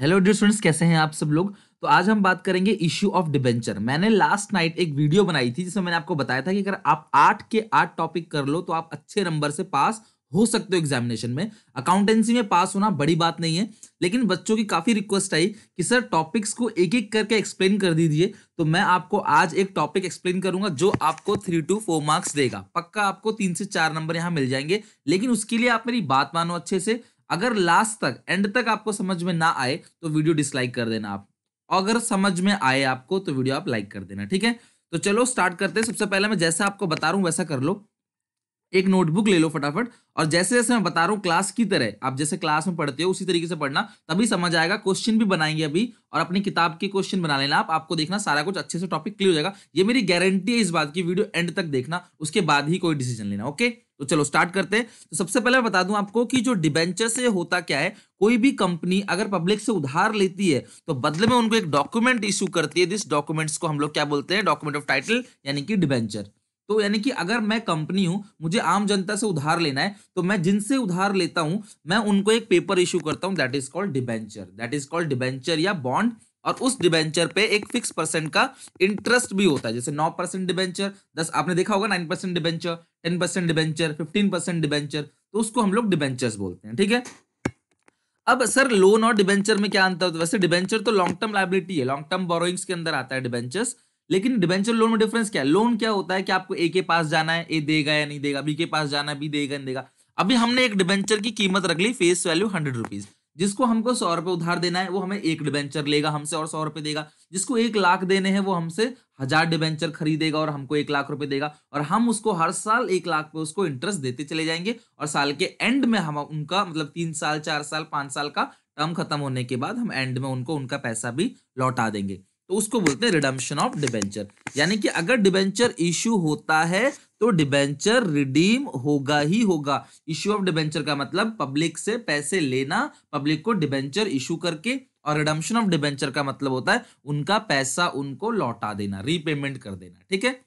Hello dear students कैसे हैं आप सब लोग तो आज हम बात करेंगे इश्यू ऑफ डिबेंचर मैंने लास्ट नाइट एक वीडियो बनाई थी जिसमें मैंने आपको बताया था कि अगर आप आठ के आठ टॉपिक कर लो तो आप अच्छे नंबर से पास हो सकते हो एग्जामिनेशन में अकाउंटेंसी में पास होना बड़ी बात नहीं है लेकिन बच्चों की काफ़ी रिक्वेस्ट आई कि सर टॉपिक्स को एक एक करके एक्सप्लेन कर दीजिए तो मैं आपको आज एक टॉपिक एक्सप्लेन करूंगा जो आपको थ्री टू फोर मार्क्स देगा पक्का आपको तीन से चार नंबर यहाँ मिल जाएंगे लेकिन उसके लिए आप मेरी बात मानो अच्छे से अगर लास्ट तक एंड तक आपको समझ में ना आए तो वीडियो डिसलाइक कर देना आप अगर समझ में आए आपको तो वीडियो आप लाइक कर देना ठीक है तो चलो स्टार्ट करते हैं सबसे पहले मैं जैसा आपको बता रहा हूँ वैसा कर लो एक नोटबुक ले लो फटाफट और जैसे जैसे मैं बता रहा हूँ क्लास की तरह आप जैसे क्लास में पढ़ते हो उसी तरीके से पढ़ना तभी समझ आएगा क्वेश्चन भी बनाएंगे अभी और अपनी किताब के क्वेश्चन बना लेना आप आपको देखना सारा कुछ अच्छे से टॉपिक क्लियर हो जाएगा ये मेरी गारंटी है इस बात की वीडियो एंड तक देखना उसके बाद ही कोई डिसीजन लेना ओके तो चलो स्टार्ट करते हैं तो सबसे पहले बता दूं आपको कि जो डिबेंचर से होता क्या है कोई भी कंपनी अगर पब्लिक से उधार लेती है तो बदले में उनको एक डॉक्यूमेंट इशू करती है दिस डॉक्यूमेंट्स को हम लोग क्या बोलते हैं डॉक्यूमेंट ऑफ टाइटल यानी कि डिबेंचर तो यानी कि अगर मैं कंपनी हूं मुझे आम जनता से उधार लेना है तो मैं जिनसे उधार लेता हूं मैं उनको एक पेपर इशू करता हूं that is called debenture that is called debenture या बॉन्ड और उस डिबेंचर पे एक फिक्स परसेंट का इंटरेस्ट भी होता है जैसे नौ परसेंट डिबेंचर दस आपने देखा होगा nine percent debenture ten percent debenture fifteen percent debenture तो उसको हम लोग डिबेंचर्स बोलते हैं ठीक है अब सर लोन और डिबेंचर में क्या अंतर वैसे डिबेंचर तो लॉन्ग टर्म लाइबिलिटी है लॉन्ग टर्म बोरोइंग्स के अंदर आता है डिबेंचर्स लेकिन डिबेंचर लोन में डिफरेंस क्या है लोन क्या होता है कि आपको ए के पास जाना है ए देगा या नहीं देगा बी के पास जाना है बी देगा नहीं देगा अभी हमने एक डिबेंचर की कीमत रख ली फेस वैल्यू हंड्रेड रुपीज़ जिसको हमको सौ रुपये उधार देना है वो हमें एक डिबेंचर लेगा हमसे और सौ रुपये देगा जिसको एक लाख देने हैं वो हमसे हजार डिबेंचर खरीदेगा और हमको एक लाख रुपए देगा और हम उसको हर साल एक लाख पे उसको इंटरेस्ट देते चले जाएंगे और साल के एंड में हम उनका मतलब तीन साल चार साल पांच साल का टर्म खत्म होने के बाद हम एंड में उनको उनका पैसा भी लौटा देंगे तो उसको बोलते हैं रिडम्शन ऑफ डिबेंचर यानी कि अगर डिबेंचर इश्यू होता है तो डिबेंचर रिडीम होगा ही होगा इश्यू ऑफ डिबेंचर का मतलब पब्लिक से पैसे लेना पब्लिक को डिबेंचर इशू करके और रिडम्शन ऑफ डिबेंचर का मतलब होता है उनका पैसा उनको लौटा देना रीपेमेंट कर देना ठीक है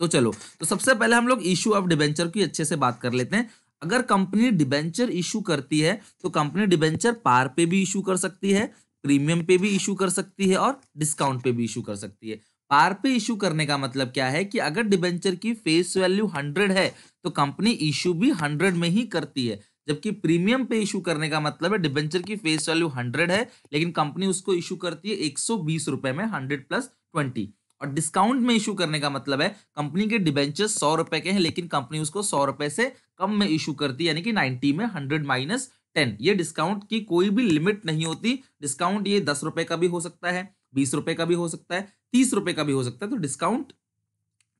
तो चलो तो सबसे पहले हम लोग इशू ऑफ डिबेंचर की अच्छे से बात कर लेते हैं अगर कंपनी डिबेंचर इशू करती है तो कंपनी डिबेंचर पार पे भी इशू कर सकती है प्रीमियम पे भी इशू कर सकती है और डिस्काउंट पे भी इशू कर सकती है पार पे इशू करने का मतलब क्या है कि अगर डिबेंचर की फेस वैल्यू हंड्रेड है तो कंपनी इशू भी हंड्रेड में ही करती है जबकि प्रीमियम पे इशू करने का मतलब है डिबेंचर की फेस वैल्यू हंड्रेड है लेकिन कंपनी उसको इशू करती है एक सौ बीस रुपए में हंड्रेड प्लस ट्वेंटी और डिस्काउंट में इशू करने का मतलब है कंपनी के डिबेंचर सौ रुपए के हैं लेकिन कंपनी उसको सौ रुपए से कम में इशू करती है यानी कि नाइनटी में हंड्रेड माइनस टेन ये डिस्काउंट की कोई भी लिमिट नहीं होती डिस्काउंट ये दस रुपए का भी हो सकता है बीस रुपए का भी हो सकता है तीस रुपए का भी हो सकता है तो डिस्काउंट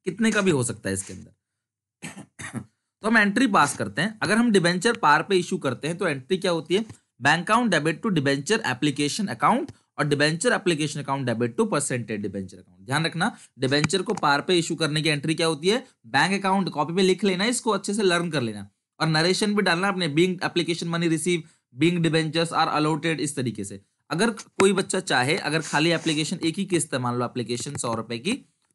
कितने का भी हो सकता है इसके अंदर तो हम एंट्री पास करते हैं अगर हम डिबेंचर पार पे इशू करते हैं तो एंट्री क्या होती है bank account debit to debenture application account और debenture application account debit to percentage debenture account ध्यान रखना डिबेंचर को पार पे इशू करने की एंट्री क्या होती है बैंक अकाउंट कॉपी पे लिख लेना इसको अच्छे से लर्न कर लेना और नरेशन भी डालना अपने being application money receive being debentures are allotted इस तरीके से अगर कोई बच्चा चाहे अगर खाली एप्लीकेशन एक ही के इस्तेमाल लो एप्लीकेशन सौ रुपए की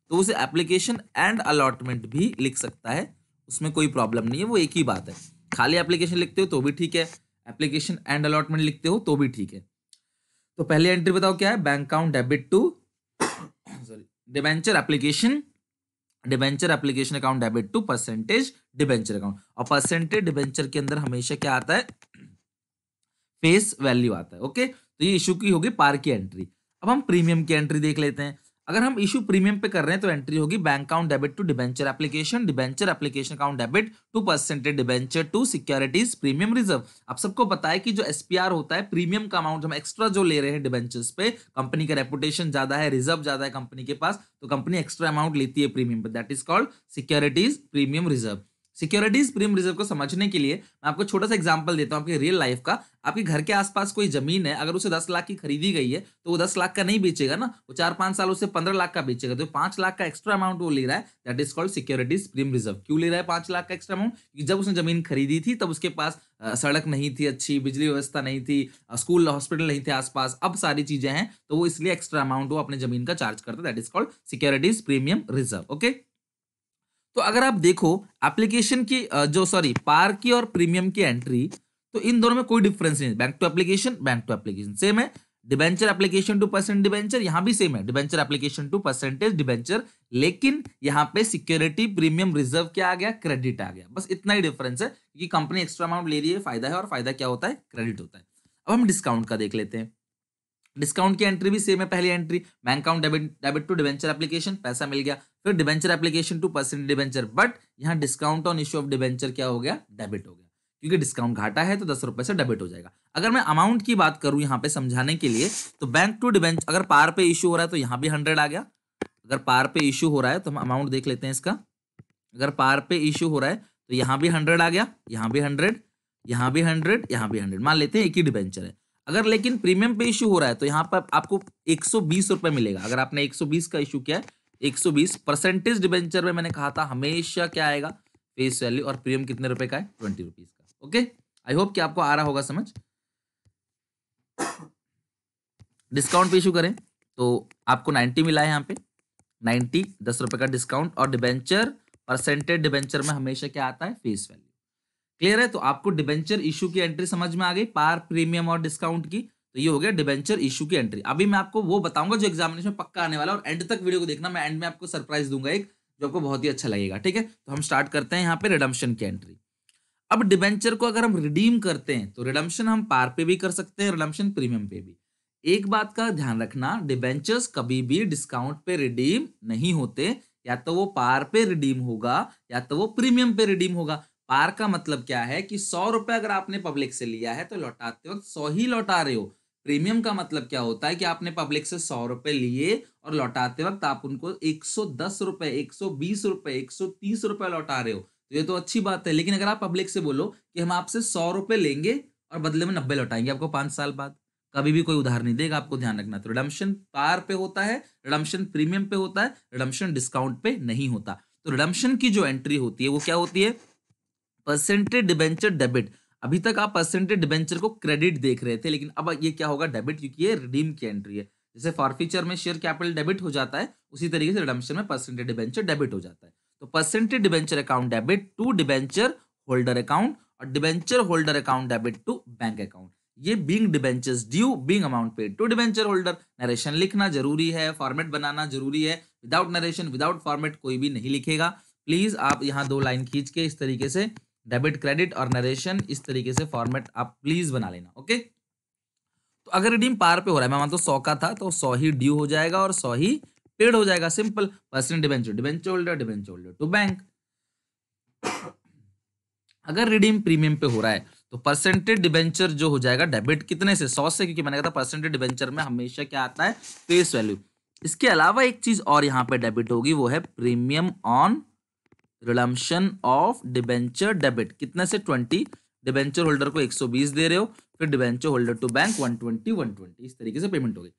तो उसे एप्लीकेशन एंड अलॉटमेंट भी लिख सकता है उसमें कोई प्रॉब्लम नहीं है वो एक ही बात है खाली एप्लीकेशन लिखते हो तो भी ठीक है एप्लीकेशन एंड अलॉटमेंट लिखते हो तो भी ठीक है तो पहले एंट्री बताओ क्या है bank account debit to sorry debenture application debenture application account debit to percentage debenture account और परसेंटेज डिबेंचर के अंदर हमेशा क्या आता है फेस वैल्यू आता है ओके तो ये इशू की होगी पार की एंट्री अब हम प्रीमियम की एंट्री देख लेते हैं अगर हम इशू प्रीमियम पे कर रहे हैं तो एंट्री होगी bank account debit to debenture application debenture application account debit to percentage debenture to securities premium reserve आप सबको पता है कि जो एसपीआर होता है प्रीमियम का अमाउंट हम एक्स्ट्रा जो ले रहे हैं डिबेंचर्स पे कंपनी का रेपुटेशन ज्यादा है रिजर्व ज्यादा है कंपनी के पास तो कंपनी एक्स्ट्रा अमाउंट लेती है प्रीमियम पर that is called securities premium reserve securities premium reserve को समझने के लिए मैं आपको छोटा सा एग्जाम्पल देता हूँ आपकी रियल लाइफ का आपके घर के आसपास कोई जमीन है अगर उसे दस लाख की खरीदी गई है तो वो दस लाख का नहीं बेचेगा ना वो चार पांच साल उसे पंद्रह लाख का बेचेगा तो पांच लाख का एक्स्ट्रा अमाउंट वो ले रहा है that is called securities premium reserve क्यों ले रहा है पांच लाख का एक्स्ट्रा अमाउंट क्योंकि जब उसने जमीन खरीदी थी तब उसके पास सड़क नहीं थी अच्छी बिजली व्यवस्था नहीं थी स्कूल हॉस्पिटल नहीं थे आसपास अब सारी चीजें हैं तो वो इसलिए एक्स्ट्रा अमाउंट वो अपने जमीन का चार्ज करता है that is called securities premium reserve okay तो अगर आप देखो एप्लीकेशन की जो सॉरी पार की और प्रीमियम की एंट्री तो इन दोनों में कोई डिफरेंस नहीं bank to application bank to application same है debenture application to percent debenture यहां भी सेम है debenture application to percentage debenture लेकिन यहां पे सिक्योरिटी प्रीमियम रिजर्व क्या आ गया क्रेडिट आ गया बस इतना ही डिफरेंस है कि कंपनी एक्स्ट्रा अमाउंट ले रही है फायदा है और फायदा क्या होता है क्रेडिट होता है अब हम डिस्काउंट का देख लेते हैं डिस्काउंट की एंट्री भी सेम है पहली entry bank account debit debit to debenture application पैसा मिल गया फिर debenture application to percent debenture but यहाँ discount on issue of debenture क्या हो गया डेबिट हो गया क्योंकि डिस्काउंट घाटा है तो दस रुपए से डेबिट हो जाएगा अगर मैं अमाउंट की बात करूं यहाँ पे समझाने के लिए तो बैंक टू डिवेंचर अगर पार पे इशू हो रहा है तो यहाँ भी हंड्रेड आ गया अगर पार पे इशू हो रहा है तो हम अमाउंट देख लेते हैं इसका अगर पार पे इशू हो रहा है तो यहाँ भी हंड्रेड आ गया यहाँ भी हंड्रेड यहाँ भी हंड्रेड यहाँ भी हंड्रेड मान लेते हैं एक ही डिवेंचर है अगर लेकिन प्रीमियम पे इशू हो रहा है तो यहाँ पर आपको एक सौ मिलेगा अगर आपने एक का इशू किया है बीस परसेंटेज डिबेंचर में मैंने कहा था हमेशा क्या आएगा फेस वैल्यू और प्रीमियम कितने रुपए का है ट्वेंटी रुपीज का ओके आई होप कि आपको आ रहा होगा समझ डिस्काउंट पे इशू करें तो आपको नाइन्टी मिला है यहाँ पे नाइन्टी दस रुपए का डिस्काउंट और डिबेंचर परसेंटेज डिबेंचर में हमेशा क्या आता है फेस वैल्यू क्लियर है तो आपको डिबेंचर इशू की एंट्री समझ में आ गई पार प्रीमियम और डिस्काउंट की तो ये हो गया डिबेंचर इशू की एंट्री अभी मैं आपको वो बताऊंगा जो एग्जामिनेशन में पक्का आने वाला और एंड तक वीडियो को देखना मैं एंड में आपको सरप्राइज दूंगा एक जो आपको बहुत ही अच्छा लगेगा ठीक है तो हम स्टार्ट करते हैं यहाँ पे रिडम्शन की एंट्री अब डिबेंचर को अगर हम रिडीम करते हैं तो रिडम्शन हम पार पे भी कर सकते हैं रिडम्शन प्रीमियम पे भी एक बात का ध्यान रखना डिबेंचर्स कभी भी डिस्काउंट पे रिडीम नहीं होते या तो वो पार पे रिडीम होगा या तो वो प्रीमियम पे रिडीम होगा पार का मतलब क्या है कि सौ रुपए अगर आपने पब्लिक से लिया है तो लौटाते वक्त सौ ही लौटा रहे हो प्रीमियम का मतलब क्या होता है कि आपने पब्लिक से सौ रुपए लिए और लौटाते वक्त आप उनको एक सौ दस रुपए एक सौ बीस रुपए एक सौ तीस रुपए लौटा रहे हो तो ये तो अच्छी बात है लेकिन अगर आप पब्लिक से बोलो कि हम आपसे सौ रुपए लेंगे और बदले में नब्बे लौटाएंगे आपको पांच साल बाद कभी भी कोई उधार नहीं देगा आपको ध्यान रखना तो रिडम्शन पार पे होता है रिडम्शन प्रीमियम पे होता है रिडम्शन डिस्काउंट पे नहीं होता तो रिडम्शन की जो एंट्री होती है वो क्या होती है परसेंटेज डिबेंचर डेबिट अभी तक आप परसेंटेज डिबेंचर को क्रेडिट देख रहे थे लेकिन अब ये क्या होगा डेबिट क्योंकि ये रिडीम की एंट्री है जैसे फॉरफीचर में शेयर कैपिटल डेबिट हो जाता है उसी तरीके से रिडम्शन में परसेंटेज डिबेंचर डेबिट हो जाता है तो percentage debenture account debit to debenture holder account और debenture holder account debit to bank account ये being debenture due being amount paid to debenture holder narration लिखना जरूरी है फॉर्मेट बनाना जरूरी है विदाउट नरेशन विदाउट फॉर्मेट कोई भी नहीं लिखेगा प्लीज आप यहाँ दो लाइन खींच के इस तरीके से डेबिट क्रेडिट और नरेशन इस तरीके से फॉर्मेट आप प्लीज बना लेना ओके तो अगर रिडीम पार पे हो रहा है मैं मानता हूँ सौ का था तो सौ ही ड्यू हो जाएगा और सौ ही पेड हो जाएगा simple person debenture debenture holder debenture holder to bank अगर रिडीम प्रीमियम पे हो रहा है तो परसेंटेज डिबेंचर जो हो जाएगा डेबिट कितने से सौ से क्योंकि मैंने कहा था परसेंटेज डिबेंचर में हमेशा क्या आता है फेस वैल्यू इसके अलावा एक चीज और यहाँ पे डेबिट होगी वो है premium on redemption of debenture debit कितने से ट्वेंटी डिबेंचर होल्डर को एक सौ बीस दे रहे हो फिर debenture holder to bank one twenty one twenty इस तरीके से पेमेंट हो गई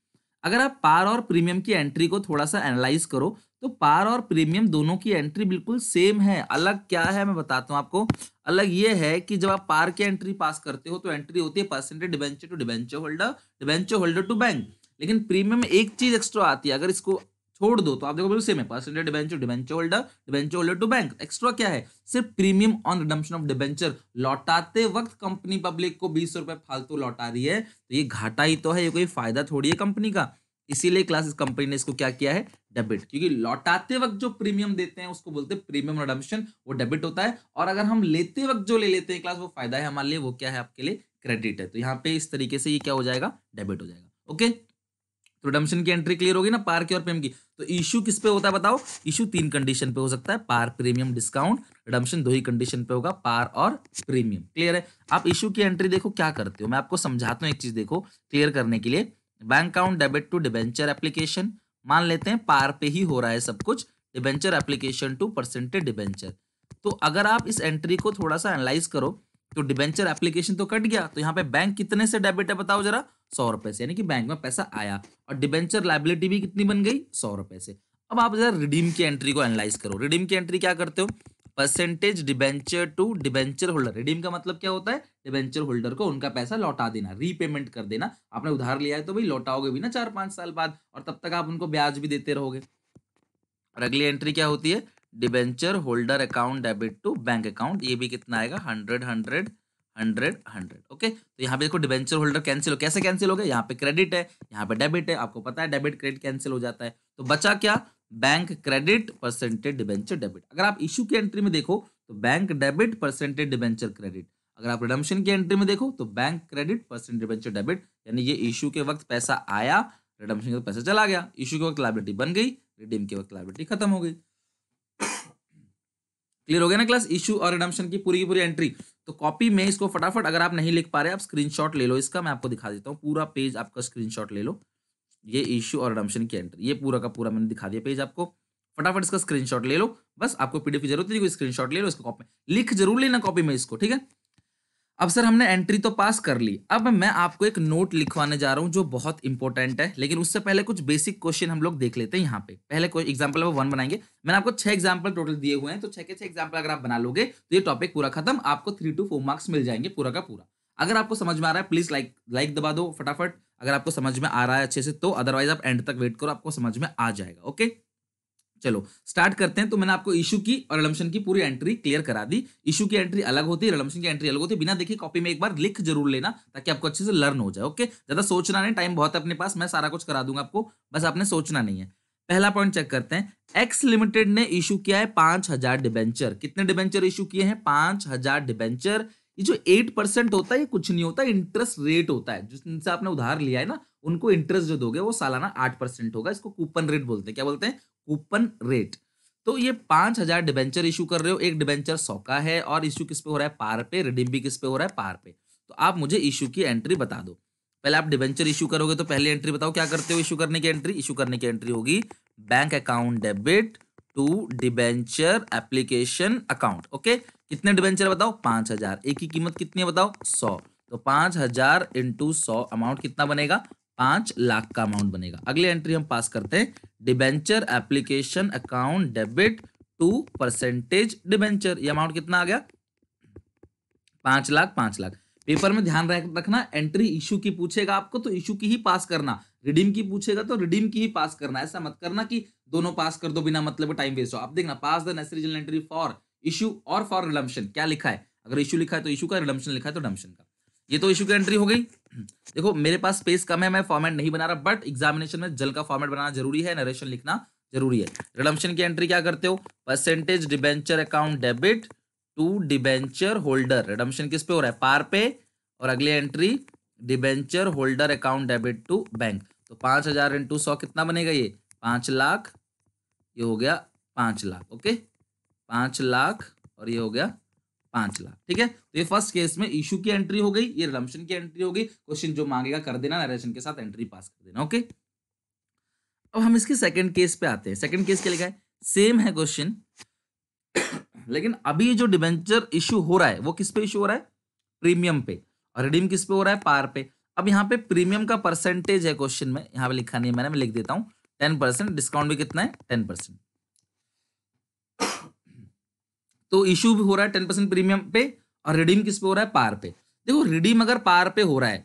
अगर आप पार और प्रीमियम की एंट्री को थोड़ा सा एनालाइज करो तो पार और प्रीमियम दोनों की एंट्री बिल्कुल सेम है अलग क्या है मैं बताता हूँ आपको अलग ये है कि जब आप पार की एंट्री पास करते हो तो एंट्री होती है percentage debenture to debenture holder debenture holder to bank लेकिन प्रीमियम एक चीज एक्स्ट्रा आती है अगर इसको छोड़ दो तो आप देखो बिल्कुल सेम है percentage debenture debenture holder debenture holder to bank extra क्या है सिर्फ premium on redemption of debenture लौटाते वक्त कंपनी पब्लिक को बीस रुपए फालतू लौटा रही है तो ये घाटा ही तो है ये कोई फायदा थोड़ी है कंपनी का इसीलिए क्लासेस कंपनी ने इसको क्या किया है डेबिट क्योंकि लौटाते वक्त जो प्रीमियम देते हैं उसको बोलते हैं प्रीमियम रिडम्पशन वो डेबिट होता है और अगर हम लेते वक्त जो ले लेते हैं क्लास वो फायदा है हमारे लिए वो क्या है आपके लिए क्रेडिट है तो यहाँ पे इस तरीके से ये क्या हो जाएगा डेबिट हो जाएगा ओके तो रिडम्शन की एंट्री क्लियर होगी ना पार की और प्रीमियम की तो इशू किस पे होता है बताओ इशू तीन कंडीशन पे हो सकता है पार प्रीमियम डिस्काउंट रिडम्शन दो ही कंडीशन पे होगा पार और प्रीमियम क्लियर है आप इशू की एंट्री देखो क्या करते हो मैं आपको समझाता हूँ एक चीज देखो क्लियर करने के लिए bank account debit to debenture application मान लेते हैं पार पे ही हो रहा है सब कुछ debenture application to percentage debenture तो अगर आप इस एंट्री को थोड़ा सा एनालाइज करो तो डिबेंचर एप्लीकेशन तो कट गया तो यहाँ पे बैंक कितने से डेबिट है बताओ जरा सौ रुपए से यानी कि बैंक में पैसा आया और डिबेंचर लाइबिलिटी भी कितनी बन गई सौ रुपए से अब आप जरा रिडीम की एंट्री को एनालाइज करो रिडीम की एंट्री क्या करते हो percentage debenture to debenture holder redeem का मतलब क्या होता है डिबेंचर होल्डर को उनका पैसा लौटा देना रीपेमेंट कर देना आपने उधार लिया है तो भाई लौटाओगे भी ना चार पांच साल बाद और तब तक आप उनको ब्याज भी देते रहोगे और अगली एंट्री क्या होती है debenture holder account debit to bank account ये भी कितना आएगा hundred hundred hundred hundred okay तो यहाँ पे देखो डिवेंचर होल्डर कैंसिल हो कैसे कैंसिल हो गया यहाँ पे क्रेडिट है यहाँ पे डेबिट है आपको पता है डेबिट क्रेडिट कैंसिल हो जाता है तो बचा क्या bank credit percentage debenture debit अगर आप इशू की एंट्री में देखो तो bank debit percentage debenture credit अगर आप रिडम्शन की एंट्री में देखो तो bank credit percentage debenture debit यानी ये इशू के वक्त पैसा आया रिडम्शन के वक्त पैसा चला गया इशू के वक्त लाइबिलिटी बन गई रिडीम के वक्त लाइबिलिटी खत्म हो गई क्लियर हो गया ना क्लास इशू और एडमशन की पूरी की पूरी एंट्री तो कॉपी में इसको फटाफट अगर आप नहीं लिख पा रहे आप स्क्रीनशॉट ले लो इसका मैं आपको दिखा देता हूँ पूरा पेज आपका स्क्रीनशॉट ले लो ये इशू और एडमशन की एंट्री ये पूरा का पूरा मैंने दिखा दिया पेज आपको फटाफट इसका स्क्रीनशॉट ले लो बस आपको पीडीएफ की जरूरत नहीं कोई स्क्रीनशॉट ले लो इसको कॉपी लिख जरूर लेना कॉपी में इसको ठीक है अब सर हमने एंट्री तो पास कर ली अब मैं आपको एक नोट लिखवाने जा रहा हूँ जो बहुत इंपॉर्टेंट है लेकिन उससे पहले कुछ बेसिक क्वेश्चन हम लोग देख लेते हैं यहाँ पे पहले कोई एग्जाम्पल हम वन बनाएंगे मैंने आपको छह एग्जाम्पल टोटल दिए हुए हैं तो छह के छह एग्जाम्पल अगर आप बना लोगे तो ये टॉपिक पूरा खत्म आपको थ्री टू फोर मार्क्स मिल जाएंगे पूरा का पूरा अगर आपको समझ में आ रहा है प्लीज लाइक लाइक दबा दो फटाफट अगर आपको समझ में आ रहा है अच्छे से तो अदरवाइज आप एंड तक वेट करो आपको समझ में आ जाएगा ओके चलो स्टार्ट करते हैं तो मैंने आपको इशू की और रिलमशन की पूरी एंट्री क्लियर करा दी इशू की एंट्री अलग होती है रिलमशन की एंट्री अलग होती है बिना देखिए कॉपी में एक बार लिख जरूर लेना ताकि आपको अच्छे से लर्न हो जाए ओके ज्यादा सोचना नहीं टाइम बहुत है अपने पास मैं सारा कुछ करा दूंगा आपको बस आपने सोचना नहीं है पहला पॉइंट चेक करते हैं एक्स लिमिटेड ने इशू किया है पांच हजार डिबेंचर कितने डिबेंचर इशू किए हैं पांच हजार डिबेंचर ये जो एट परसेंट होता है ये कुछ नहीं होता इंटरेस्ट रेट होता है जिससे आपने उधार लिया है ना उनको इंटरेस्ट जो दोगे वो सालाना आठ परसेंट होगा इसको कूपन रेट बोलते हैं क्या बोलते हैं कूपन रेट तो ये पांच हजार डिबेंचर इशू कर रहे हो एक डिबेंचर सौ का है और इशू किस पे हो रहा है पार पे रिडीम भी किस पे हो रहा है पार पे तो आप मुझे इशू की एंट्री बता दो पहले आप डिबेंचर इशू करोगे तो पहले एंट्री बताओ क्या करते हो इशू करने की एंट्री इशू करने की एंट्री होगी bank account debit to debenture application account okay कितने डिबेंचर बताओ पांच हजार एक ही कीमत कितनी है बताओ सौ तो पांच हजार इंटू सौ अमाउंट कितना बनेगा पांच लाख का अमाउंट बनेगा अगले एंट्री हम पास करते हैं debenture application account debit to percentage debenture ये अमाउंट कितना आ गया पांच लाख पांच लाख पेपर में ध्यान रखना एंट्री इशू की पूछेगा आपको तो इशू की ही पास करना रिडीम की पूछेगा तो रिडीम की ही पास करना ऐसा मत करना कि दोनों पास कर दो बिना मतलब टाइम वेस्ट हो आप देखना pass the necessary entry for issue और फॉर रिडम्पशन क्या लिखा है अगर इशू लिखा है तो इशू का रिडम्पशन लिखा है तो रिडम्पशन का ये तो इशू की एंट्री हो गई देखो मेरे पास स्पेस कम है मैं फॉर्मेट नहीं बना रहा बट एग्जामिनेशन में जल का फॉर्मेट बनाना जरूरी है नरेशन लिखना जरूरी है रिडम्शन की एंट्री क्या करते हो percentage debenture account debit to debenture holder redemption किस पे हो रहा है पार पे और अगली entry debenture holder account debit to bank तो पांच हजार इंटू सौ कितना बनेगा ये पांच लाख ये हो गया पांच लाख ओके पांच लाख और ये हो गया पांच लाख ठीक है तो ये फर्स्ट केस में इशू की एंट्री हो गई ये रमशन की एंट्री हो गई क्वेश्चन जो मांगेगा कर देना नरेशन के साथ एंट्री पास कर देना ओके अब हम इसके सेकंड केस पे आते हैं सेकंड केस क्या लिखा है सेम है क्वेश्चन लेकिन अभी जो डिवेंचर इशू हो रहा है वो किस पे इशू हो रहा है प्रीमियम पे और रिडीम किस पे हो रहा है पार पे अब यहाँ पे प्रीमियम का परसेंटेज है क्वेश्चन में यहाँ पे लिखा नहीं है मैंने मैं लिख देता हूँ टेन डिस्काउंट भी कितना है टेन तो इशू भी हो रहा है टेन परसेंट प्रीमियम पे और रिडीम किस पे हो रहा है पार पे देखो रिडीम अगर पार पे हो रहा है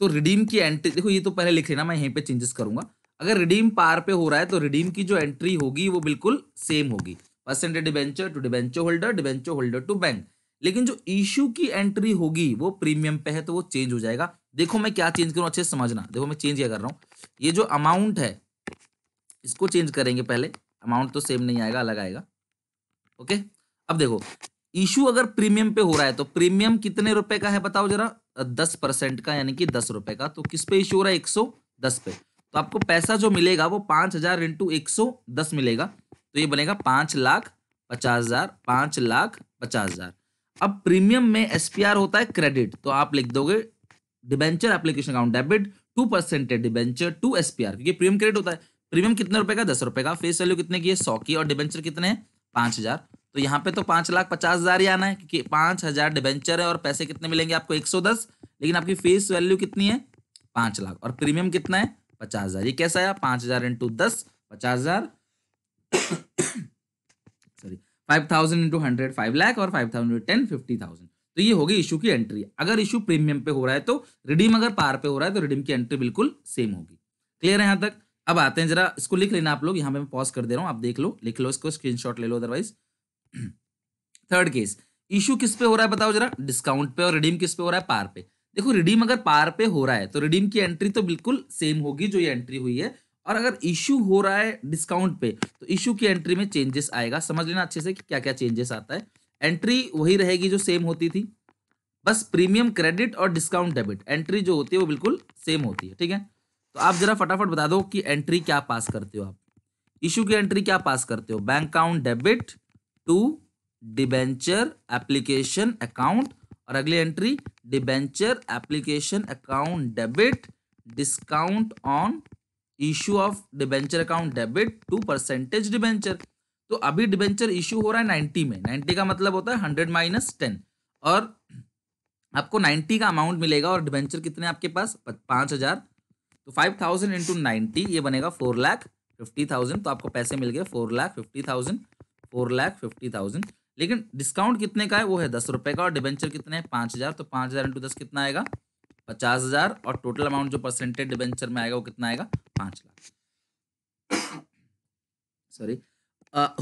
तो रिडीम की एंट्री देखो ये तो पहले लिख लेना मैं यहीं पे चेंजेस करूंगा अगर रिडीम पार पे हो रहा है तो रिडीम की जो एंट्री होगी वो बिल्कुल सेम होगी percentage debenture to debenture holder debenture holder to bank लेकिन जो इशू की एंट्री होगी वो प्रीमियम पे है तो वो चेंज हो जाएगा देखो मैं क्या चेंज करूँ अच्छे से समझना देखो मैं चेंज क्या कर रहा हूँ ये जो अमाउंट है इसको चेंज करेंगे पहले अमाउंट तो सेम नहीं आएगा अलग आएगा ओके okay? अब देखो इशू अगर प्रीमियम पे हो रहा है तो प्रीमियम कितने रुपए का है बताओ जरा दस परसेंट का यानी कि दस रुपए का तो किस पे इशू हो रहा है एक सौ दस पे तो आपको पैसा जो मिलेगा वो पांच हजार इंटू एक सौ दस मिलेगा तो ये बनेगा पांच लाख पचास हजार पांच लाख पचास हजार अब प्रीमियम में एसपीआर होता है क्रेडिट तो आप लिख दोगे debenture application account debit to percent debenture to SPR क्योंकि प्रीमियम क्रेडिट होता है प्रीमियम कितने रुपए का दस रुपए का फेस वैल्यू कितने की है सौ की और डिबेंचर कितने हैं पांच हजार तो यहाँ पे तो पांच लाख पचास हजार ही आना है क्योंकि पांच हजार डिबेंचर है और पैसे कितने मिलेंगे आपको एक सौ दस लेकिन आपकी फेस वैल्यू कितनी है पांच लाख और प्रीमियम कितना है पचास हजार ये कैसा आया पांच हजार इंटू दस पचास हजार sorry five thousand into hundred five lakh और five thousand ten fifty thousand तो ये होगी इशू की एंट्री अगर इशू प्रीमियम पे हो रहा है तो रिडीम अगर पार पे हो रहा है तो रिडीम की एंट्री बिल्कुल सेम होगी क्लियर है यहां तक अब आते हैं जरा इसको लिख लेना आप लोग यहाँ पे मैं पॉज कर दे रहा हूँ आप देख लो लिख लो इसको स्क्रीनशॉट ले लो अदरवाइज थर्ड केस इशू किस पे हो रहा है बताओ जरा डिस्काउंट पे और रिडीम किस पे हो रहा है पार पे देखो रिडीम अगर पार पे हो रहा है तो रिडीम की एंट्री तो बिल्कुल सेम होगी जो ये एंट्री हुई है और अगर इशू हो रहा है डिस्काउंट पे तो इशू की एंट्री में चेंजेस आएगा समझ लेना अच्छे से कि क्या क्या चेंजेस आता है एंट्री वही रहेगी जो सेम होती थी बस प्रीमियम क्रेडिट और डिस्काउंट डेबिट एंट्री जो होती है वो बिल्कुल सेम होती है ठीक है तो आप जरा फटाफट बता दो कि एंट्री क्या पास करते हो आप इशू की एंट्री क्या पास करते हो bank account debit to debenture application account और अगली entry debenture application account debit discount on issue of debenture account debit to percentage debenture तो अभी डिबेंचर इशू हो रहा है नाइन्टी में नाइन्टी का मतलब होता है हंड्रेड माइनस टेन और आपको नाइन्टी का अमाउंट मिलेगा और डिबेंचर कितने आपके पास पाँच हज़ार तो फाइव थाउजेंड इंटू नाइन्टी ये बनेगा फोर लाख फिफ्टी थाउजेंड तो आपको पैसे मिल गए four lakh fifty thousand four lakh fifty thousand लेकिन डिस्काउंट कितने का है वो है दस रुपए का और डिबेंचर कितने हैं पाँच हज़ार तो पाँच हज़ार इंटू दस कितना आएगा पचास हज़ार और टोटल अमाउंट जो परसेंटेज डिबेंचर में आएगा वो कितना आएगा पाँच लाख सॉरी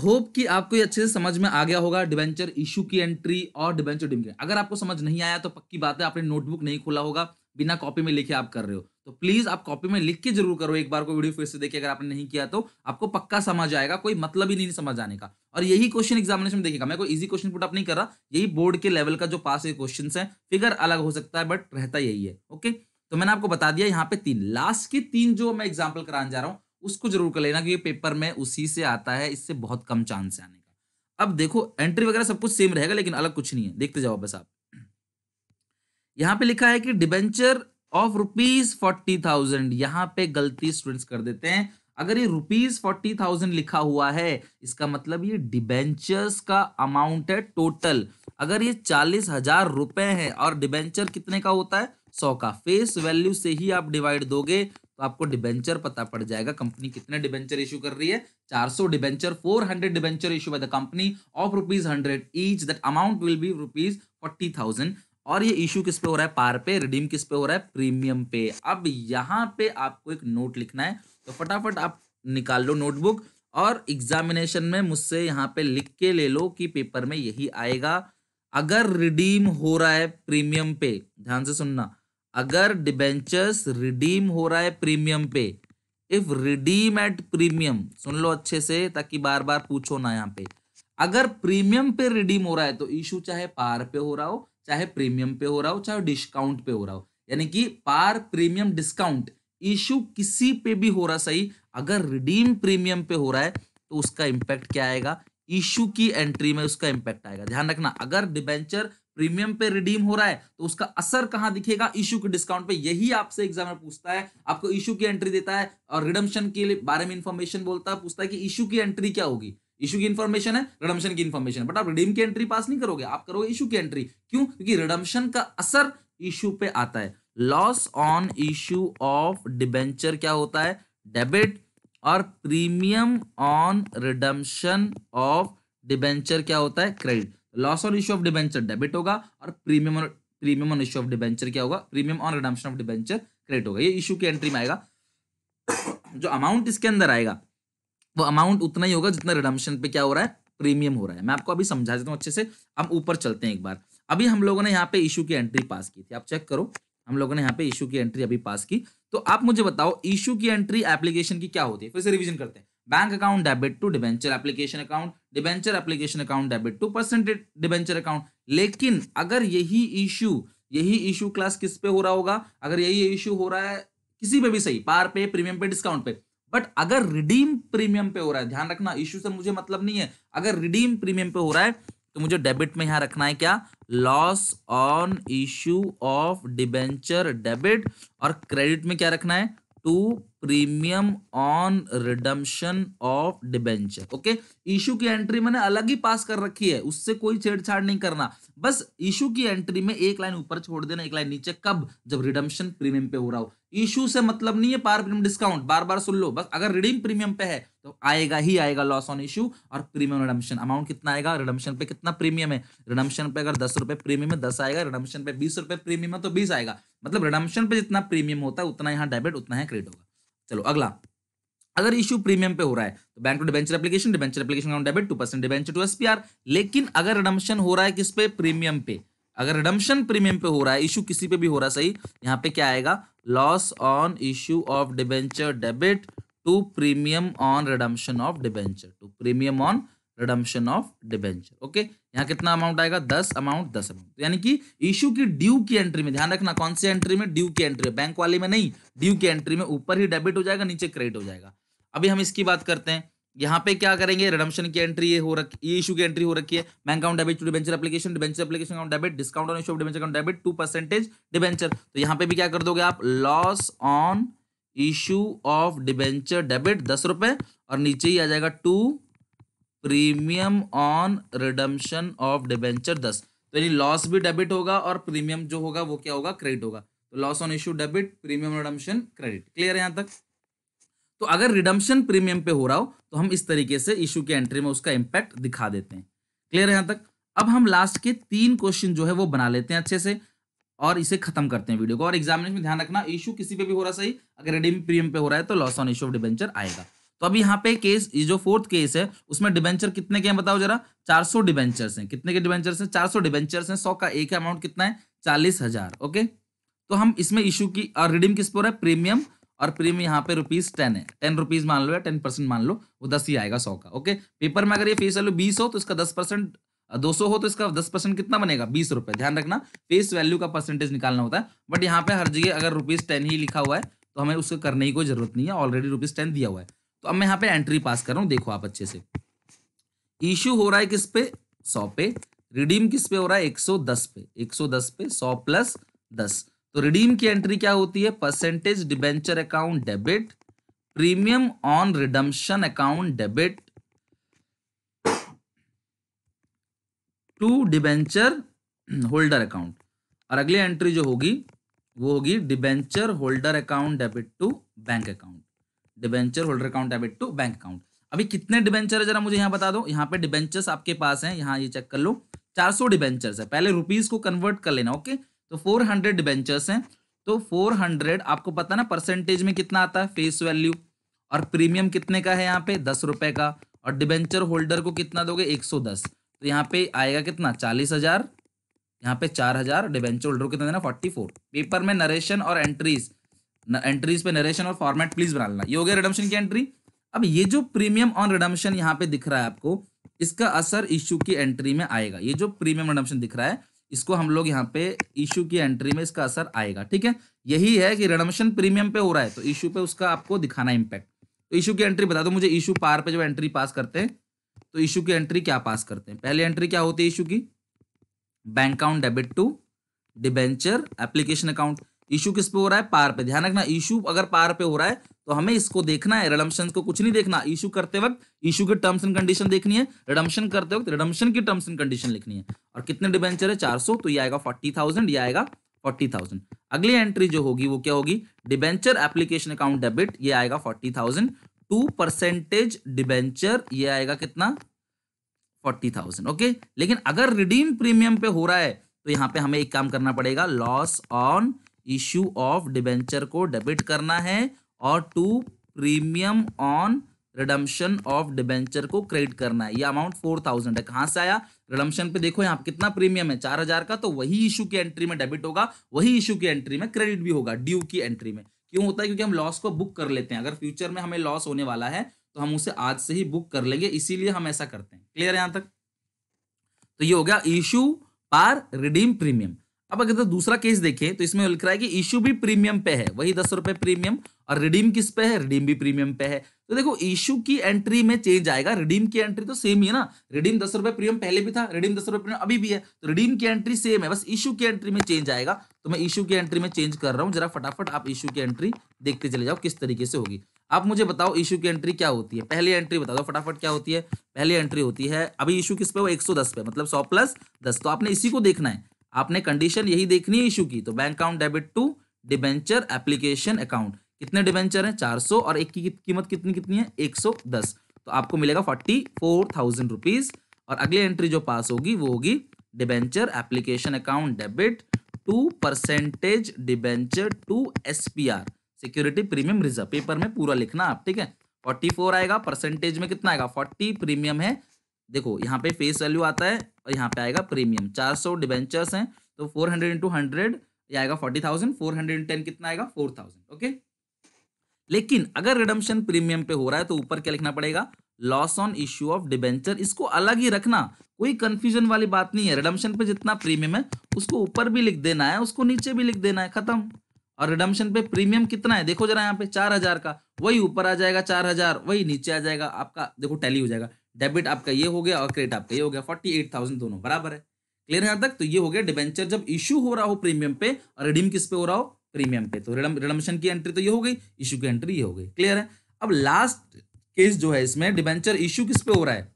होप कि आपको ये अच्छे से समझ में आ गया होगा डिबेंचर इशू की एंट्री और डिबेंचर डिम अगर आपको समझ नहीं आया तो पक्की बात है आपने नोटबुक नहीं खोला होगा बिना कॉपी में लिखे आप कर रहे हो तो प्लीज आप कॉपी में लिख के जरूर करो एक बार को वीडियो फिर से देखिए अगर आपने नहीं किया तो आपको पक्का समझ आएगा कोई मतलब ही नहीं समझ आने का और यही क्वेश्चन एग्जामिनेशन में देखेगा मैं कोई इजी क्वेश्चन पुट अप नहीं कर रहा यही बोर्ड के लेवल का जो पास हुए क्वेश्चन है फिगर अलग हो सकता है बट रहता यही है ओके तो मैंने आपको बता दिया यहाँ पे तीन लास्ट के तीन जो मैं एग्जाम्पल कराने जा रहा हूँ उसको जरूर कर लेना क्योंकि पेपर में उसी से आता है इससे बहुत कम चांस है आने का अब देखो एंट्री वगैरह सब कुछ सेम रहेगा लेकिन अलग कुछ नहीं है देखते जाओ बस आप यहाँ पे लिखा है कि debenture of rupees forty thousand यहाँ पे गलती स्टूडेंट्स कर देते हैं अगर ये रुपीज फोर्टी थाउजेंड लिखा हुआ है इसका मतलब ये डिबेंचर्स का अमाउंट है टोटल अगर ये चालीस हजार रुपए है और डिबेंचर कितने का होता है सौ का फेस वैल्यू से ही आप डिवाइड दोगे तो आपको डिबेंचर पता पड़ जाएगा कंपनी कितने डिबेंचर इशू कर रही है चार सौ debenture four hundred debenture issue by the company of rupees hundred each that amount will be rupees forty thousand और ये इशू किस पे हो रहा है पार पे रिडीम किस पे हो रहा है प्रीमियम पे अब यहाँ पे आपको एक नोट लिखना है तो फटाफट आप निकाल लो नोटबुक और एग्जामिनेशन में मुझसे यहाँ पे लिख के ले लो कि पेपर में यही आएगा अगर रिडीम हो रहा है प्रीमियम पे ध्यान से सुनना अगर डिबेंचर्स रिडीम हो रहा है प्रीमियम पे इफ रिडीम एट प्रीमियम सुन लो अच्छे से ताकि बार बार पूछो ना यहाँ पे अगर प्रीमियम पे रिडीम हो रहा है तो इशू चाहे पार पे हो रहा हो चाहे प्रीमियम पे हो रहा हो चाहे डिस्काउंट पे हो रहा हो यानी कि पार प्रीमियम डिस्काउंट इश्यू किसी पे भी हो रहा सही अगर रिडीम प्रीमियम पे हो रहा है तो उसका इंपैक्ट क्या आएगा इश्यू की एंट्री में उसका इंपैक्ट आएगा ध्यान रखना अगर डिबेंचर प्रीमियम पे रिडीम हो रहा है तो उसका असर कहां दिखेगा इशू के डिस्काउंट पे यही आपसे एग्जाम में पूछता है आपको इशू की एंट्री देता है और रिडम्शन के बारे में इंफॉर्मेशन बोलता है पूछता है कि इशू की एंट्री क्या होगी इशू की इन्फॉर्मेशन है रिडम्शन की इन्फॉर्मेशन बट आप रिडीम की एंट्री पास नहीं करोगे आप करोगे इशू की एंट्री क्यों क्योंकि रिडम्शन का असर इशू पे आता है loss on issue of debenture क्या होता है डेबिट और premium on redemption of debenture क्या होता है credit loss on issue of debenture debit होगा और premium premium on issue of debenture क्या होगा premium on redemption of debenture credit होगा ये इशू की एंट्री में आएगा जो अमाउंट इसके अंदर आएगा वो अमाउंट उतना ही होगा जितना रिडम्शन पे क्या हो रहा है प्रीमियम हो रहा है मैं आपको अभी समझा देता हूँ अच्छे से हम ऊपर चलते हैं एक बार अभी हम लोगों ने यहाँ पे इशू की एंट्री पास की थी आप चेक करो हम लोगों ने यहाँ पे इशू की एंट्री अभी पास की तो आप मुझे बताओ इशू की एंट्री एप्लीकेशन की क्या होती है फिर से रिविजन करते हैं bank account debit to debenture application account debenture application account debit to percentage debenture account लेकिन अगर यही इशू यही इशू क्लास किस पे हो रहा होगा अगर यही इशू हो रहा है किसी पे भी सही पार पे प्रीमियम पे डिस्काउंट पे बट अगर रिडीम प्रीमियम पे हो रहा है ध्यान रखना इश्यू से मुझे मतलब नहीं है अगर रिडीम प्रीमियम पे हो रहा है तो मुझे डेबिट में यहां रखना है क्या loss on issue of debenture debit और क्रेडिट में क्या रखना है to premium on redemption of debenture okay issue की एंट्री मैंने अलग ही पास कर रखी है उससे कोई छेड़छाड़ नहीं करना बस इशू की एंट्री में एक लाइन ऊपर छोड़ देना एक लाइन नीचे कब जब रिडम्शन प्रीमियम पे हो रहा हो इशू से मतलब नहीं है पार प्रीमियम डिस्काउंट बार बार सुन लो बस अगर रिडीम प्रीमियम पे है तो आएगा ही आएगा लॉस ऑन इशू और प्रीमियम रिडम्शन अमाउंट कितना आएगा रिडम्शन पे कितना प्रीमियम है रिडम्शन पे अगर दस रुपए प्रीमियम है दस आएगा रिडम्शन पे बीस रुपए प्रीमियम है तो बीस आएगा मतलब रिडम्शन पे जितना प्रीमियम होता है उतना यहाँ डेबिट उतना ही क्रेडिट होगा चलो अगला अगर इशू प्रीमियम पे हो रहा है तो bank to debenture application debenture application debit to percent debenture to SPR लेकिन अगर रिडम्शन हो रहा है किस पे प्रीमियम पे अगर रिडम्शन प्रीमियम पे हो रहा है इशू किसी पे भी हो रहा है सही यहाँ पे क्या आएगा loss on issue of debenture debit to premium on redemption of debenture to premium on redemption of debenture okay यहाँ कितना अमाउंट आएगा दस अमाउंट दस अमाउंट तो यानी कि इशू की ड्यू की एंट्री में ध्यान रखना कौन सी एंट्री में ड्यू की एंट्री बैंक वाले में नहीं ड्यू की एंट्री में ऊपर ही डेबिट हो जाएगा नीचे क्रेडिट हो जाएगा अभी हम इसकी बात करते हैं यहाँ पे क्या करेंगे रिडम्शन की एंट्री हो रखी इशू की एंट्री हो रखी है bank account debit to debenture application debenture application account debit discount on issue debenture account debit to percentage debenture तो यहाँ पे भी क्या कर दोगे आप loss on issue of debenture debit दस रुपए और नीचे ही आ जाएगा to premium on redemption of debenture दस तो यानी लॉस भी डेबिट होगा और प्रीमियम जो होगा वो क्या होगा क्रेडिट होगा तो loss on issue debit premium redemption credit clear है यहाँ तक तो अगर रिडम्शन प्रीमियम पे हो रहा हो तो हम इस तरीके से इशू के एंट्री में उसका इंपैक्ट दिखा देते हैं क्लियर है यहां तक अब हम लास्ट के तीन क्वेश्चन जो है वो बना लेते हैं अच्छे से और इसे खत्म करते हैं वीडियो को और एग्जामिनेशन में ध्यान रखना इशू किसी पे भी हो रहा सही अगर रिडीम प्रीमियम पे हो रहा है तो loss on issue of debenture आएगा तो अब यहाँ पे केस ये जो फोर्थ केस है उसमें डिबेंचर कितने के हैं बताओ जरा 400 सौ डिबेंचर्स हैं कितने के डिबेंचर्स हैं 400 डिबेंचर्स हैं 100 का एक अमाउंट कितना है चालीस हजार ओके तो हम इसमें इशू की रिडीम किस पर है प्रीमियम और प्रीमियम यहाँ पे रुपीज टेन है टेन रुपीज मान लो या टेन परसेंट मान लो वो दस ही आएगा सौ का ओके पेपर में अगर ये फेस वैल्यू बीस हो तो इसका दस परसेंट दो सौ हो तो इसका दस परसेंट कितना बनेगा बीस रुपए ध्यान रखना फेस वैल्यू का परसेंटेज निकालना होता है बट यहाँ पे हर जगह अगर रुपीज टेन ही लिखा हुआ है तो हमें उसको करने की कोई जरूरत नहीं है ऑलरेडी रुपीज टेन दिया हुआ है तो अब मैं यहाँ पे एंट्री पास कर रहा हूँ देखो आप अच्छे से इश्यू हो रहा है किस पे सौ पे रिडीम किस पे हो रहा है एक सौ दस पे एक सौ दस पे सौ प्लस दस तो रिडीम की एंट्री क्या होती है percentage debenture account debit premium on redemption account debit to debenture holder account और अगली एंट्री जो होगी वो होगी debenture holder account debit to bank account debenture holder account debit to bank account अभी कितने डिबेंचर है जरा मुझे यहां बता दो यहां पे डिबेंचर्स आपके पास हैं यहां ये चेक कर लो 400 डिबेंचर्स है पहले रुपीस को कन्वर्ट कर लेना ओके तो फोर हंड्रेड डिबेंचर्स हैं तो फोर हंड्रेड आपको पता ना परसेंटेज में कितना आता है फेस वैल्यू और प्रीमियम कितने का है यहाँ पे दस रुपए का और डिबेंचर होल्डर को कितना दोगे एक सौ दस तो यहाँ पे आएगा कितना चालीस हजार यहाँ पे चार हजार डिबेंचर होल्डर को कितना देना फोर्टी फोर पेपर में नरेशन और एंट्रीज न, एंट्रीज पे नरेशन और फॉर्मेट प्लीज बना लेना ये हो गया रिडम्शन की एंट्री अब ये जो प्रीमियम ऑन रिडम्शन यहाँ पे दिख रहा है आपको इसका असर इश्यू की एंट्री में आएगा ये जो प्रीमियम रिडम्शन दिख रहा है इसको हम लोग यहाँ पे इशू की एंट्री में इसका असर आएगा ठीक है यही है कि रिडम्शन प्रीमियम पे हो रहा है तो इशू पे उसका आपको दिखाना इम्पैक्ट तो इशू की एंट्री बता दो मुझे इशू पार पे जब एंट्री पास करते हैं तो इशू की एंट्री क्या पास करते हैं पहली एंट्री क्या होती है इशू की bank account debit to debenture application account issue किस पे हो रहा है पार पे ध्यान रखना इशू अगर पार पे हो रहा है तो हमें इसको देखना है रिडम्शन को कुछ नहीं देखना इशू करते वक्त इशू के टर्म्स एंड कंडीशन देखनी है रिडम्शन करते वक्त रिडम्शन की टर्म्स एंड कंडीशन लिखनी है और कितने डिबेंचर है चार सौ तो ये आएगा फोर्टी थाउजेंड ये आएगा फोर्टी थाउजेंड अगली एंट्री जो होगी वो क्या होगी डिबेंचर एप्लीकेशन अकाउंट डेबिट ये आएगा forty thousand to percentage debenture ये आएगा कितना फोर्टी थाउजेंड ओके लेकिन अगर रिडीम प्रीमियम पे हो रहा है तो यहाँ पे हमें एक काम करना पड़ेगा loss on issue of debenture को डेबिट करना है और to premium on redemption of debenture को क्रेडिट करना है ये अमाउंट फोर थाउजेंड है कहाँ से आया रिडम्शन पे देखो यहाँ कितना प्रीमियम है चार हजार का तो वही इशू की एंट्री में डेबिट होगा वही इशू की एंट्री में क्रेडिट भी होगा ड्यू की एंट्री में क्यों होता है क्योंकि हम लॉस को बुक कर लेते हैं अगर फ्यूचर में हमें लॉस होने वाला है तो हम उसे आज से ही बुक कर लेंगे इसीलिए हम ऐसा करते हैं क्लियर है यहां तक तो ये हो गया इशू पार रिडीम प्रीमियम अब अगर तो दूसरा केस देखें तो इसमें लिख रहा है कि इशू भी प्रीमियम पे है वही दस रुपए प्रीमियम और रिडीम किस पे है रिडीम भी प्रीमियम पे है तो देखो इशू की एंट्री में चेंज आएगा रिडीम की एंट्री तो सेम ही है ना रिडीम दस रुपए प्रीमियम पहले भी था रिडीम दस रुपए प्रीमियम अभी भी है तो रिडीम की एंट्री सेम है बस इशू की एंट्री में चेंज आएगा तो मैं इशू की एंट्री में चेंज कर रहा हूँ जरा फटाफट आप इशू की एंट्री देखते चले जाओ किस तरीके से होगी आप मुझे बताओ इशू की एंट्री क्या होती है पहली एंट्री बता दो फटाफट क्या होती है पहली एंट्री होती है अभी इशू किस पे हो 110 पे मतलब 100 प्लस 10 तो आपने इसी को देखना है आपने कंडीशन यही देखनी है इशू की तो bank account debit to debenture application account कितने डिबेंचर हैं 400 और एक की कीमत कितनी कितनी है 110 तो आपको मिलेगा फोर्टी फोर थाउजेंड रुपीज और अगली एंट्री जो पास होगी वो होगी debenture application account debit to percentage debenture to S R security premium reserve paper में पूरा लिखना आप ठीक है फोर्टी फोर आएगा परसेंटेज में कितना आएगा फोर्टी प्रीमियम है देखो यहाँ पे फेस वैल्यू आता है और यहाँ पे आएगा प्रीमियम चार सौ डिवेंचर्स हैं तो फोर हंड्रेड इंटू हंड्रेड ये आएगा forty thousand four hundred ten कितना आएगा फोर थाउजेंड ओके लेकिन अगर रिडम्शन प्रीमियम पे हो रहा है तो ऊपर क्या लिखना पड़ेगा loss on issue of debenture इसको अलग ही रखना कोई कंफ्यूजन वाली बात नहीं है रिडम्शन पे जितना प्रीमियम है उसको ऊपर भी लिख देना है उसको नीचे भी लिख देना है खत्म और रिडम्शन पे प्रीमियम कितना है देखो जरा यहाँ पे चार हजार का वही ऊपर आ जाएगा चार हजार वही नीचे आ जाएगा आपका देखो टैली हो जाएगा डेबिट आपका ये हो गया और क्रेडिट आपका ये हो गया फोर्टी एट थाउजेंड दोनों बराबर है क्लियर यहां तक तो ये हो गया डिबेंचर जब इशू हो रहा हो प्रीमियम पे और रिडीम किस पे हो रहा हो प्रीमियम पे तो रिडमशन की एंट्री तो ये हो गई इशू की एंट्री ये हो गई क्लियर है अब लास्ट केस जो है इसमें डिबेंचर इशू किस पे हो रहा है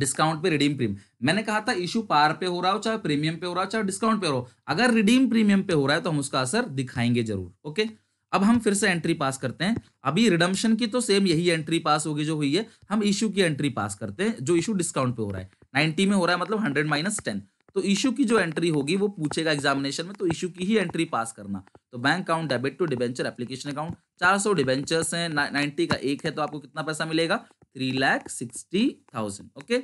डिस्काउंट पे रिडीम प्रीमियम मैंने कहा था इशू पार पे हो रहा हो चाहे प्रीमियम पे हो रहा हो चाहे डिस्काउंट पे हो रहा हो अगर रिडीम प्रीमियम पे हो रहा है तो हम उसका असर दिखाएंगे जरूर ओके अब हम फिर से एंट्री पास करते हैं अभी रिडम्शन की तो सेम यही एंट्री पास होगी जो हुई है हम इशू की एंट्री पास करते हैं जो इशू डिस्काउंट पे हो रहा है नाइन्टी में हो रहा है मतलब हंड्रेड माइनस टेन तो इशू की जो एंट्री होगी वो पूछेगा एग्जामिनेशन में तो इशू की ही एंट्री पास करना तो bank account debit to debenture application account चार सौ डिबेंचर्स है नाइन्टी का एक है तो आपको कितना पैसा मिलेगा three lakh sixty thousand okay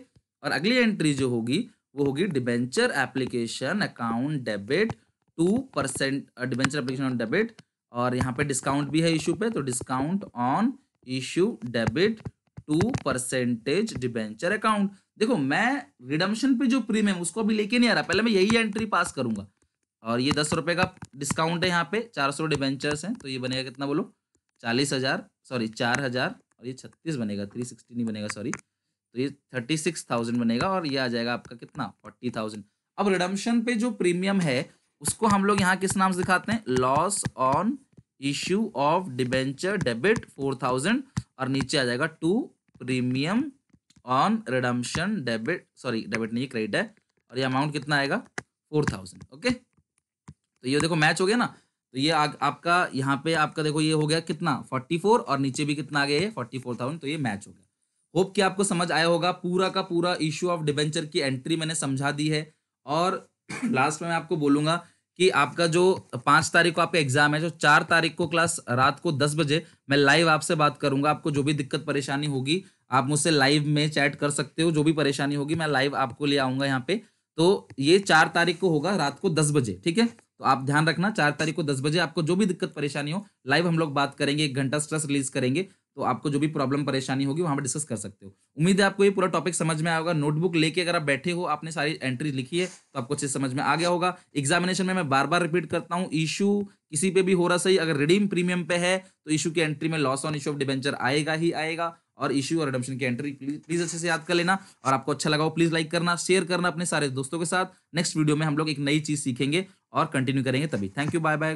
और अगली एंट्री जो होगी वो होगी debenture application account debit to percent debenture application debit और यहाँ पे डिस्काउंट भी है इशू पे तो discount on issue debit to percentage debenture account देखो मैं रिडम्शन पे जो प्रीमियम उसको अभी लेके नहीं आ रहा पहले मैं यही एंट्री पास करूंगा और ये दस रुपये का डिस्काउंट है यहाँ पे चार सौ डिबेंचर्स हैं तो ये बनेगा कितना बोलो चालीस हज़ार सॉरी चार हज़ार और ये छत्तीस बनेगा थ्री सिक्सटी नहीं बनेगा सॉरी तो ये थर्टी सिक्स थाउजेंड बनेगा और ये आ जाएगा आपका कितना फोर्टी थाउजेंड अब रिडम्शन पे जो प्रीमियम है उसको हम लोग यहाँ किस नाम से दिखाते हैं loss on issue of debenture debit four thousand और नीचे आ जाएगा to premium on redemption debit sorry debit नहीं क्रेडिट है और ये अमाउंट कितना आएगा फोर थाउजेंड ओके तो ये देखो मैच हो गया ना तो ये आ, आपका यहाँ पे आपका देखो ये हो गया कितना फोर्टी फोर और नीचे भी कितना आ गया ये फोर्टी फोर थाउजेंड तो ये मैच हो गया होप कि आपको समझ आया होगा पूरा का पूरा इशू ऑफ डिबेंचर की एंट्री मैंने समझा दी है और लास्ट में मैं आपको बोलूंगा कि आपका जो पांच तारीख को आपका एग्जाम है जो चार तारीख को क्लास रात को दस बजे मैं लाइव आपसे बात करूंगा आपको जो भी दिक्कत परेशानी होगी आप मुझसे लाइव में चैट कर सकते हो जो भी परेशानी होगी मैं लाइव आपको ले आऊंगा यहाँ पे तो ये चार तारीख को होगा रात को दस बजे ठीक है तो आप ध्यान रखना चार तारीख को दस बजे आपको जो भी दिक्कत परेशानी हो लाइव हम लोग बात करेंगे एक घंटा स्ट्रेस रिलीज करेंगे तो आपको जो भी प्रॉब्लम परेशानी होगी वहाँ पर डिस्कस कर सकते हो उम्मीद है आपको ये पूरा टॉपिक समझ में आएगा नोटबुक लेके अगर आप बैठे हो आपने सारी एंट्री लिखी है तो आपको अच्छे समझ में आ गया होगा एग्जामिनेशन में मैं बार बार रिपीट करता हूँ इशू किसी पे भी हो रहा सही अगर रिडीम प्रीमियम पे है तो इशू की एंट्री में loss on issue of debenture आएगा ही आएगा और इशू और रिडम्शन की एंट्री प्लीज अच्छे से याद कर लेना और आपको अच्छा लगा हो प्लीज लाइक करना शेयर करना अपने सारे दोस्तों के साथ नेक्स्ट वीडियो में हम लोग एक नई चीज सीखेंगे और कंटिन्यू करेंगे तभी थैंक यू बाय बाय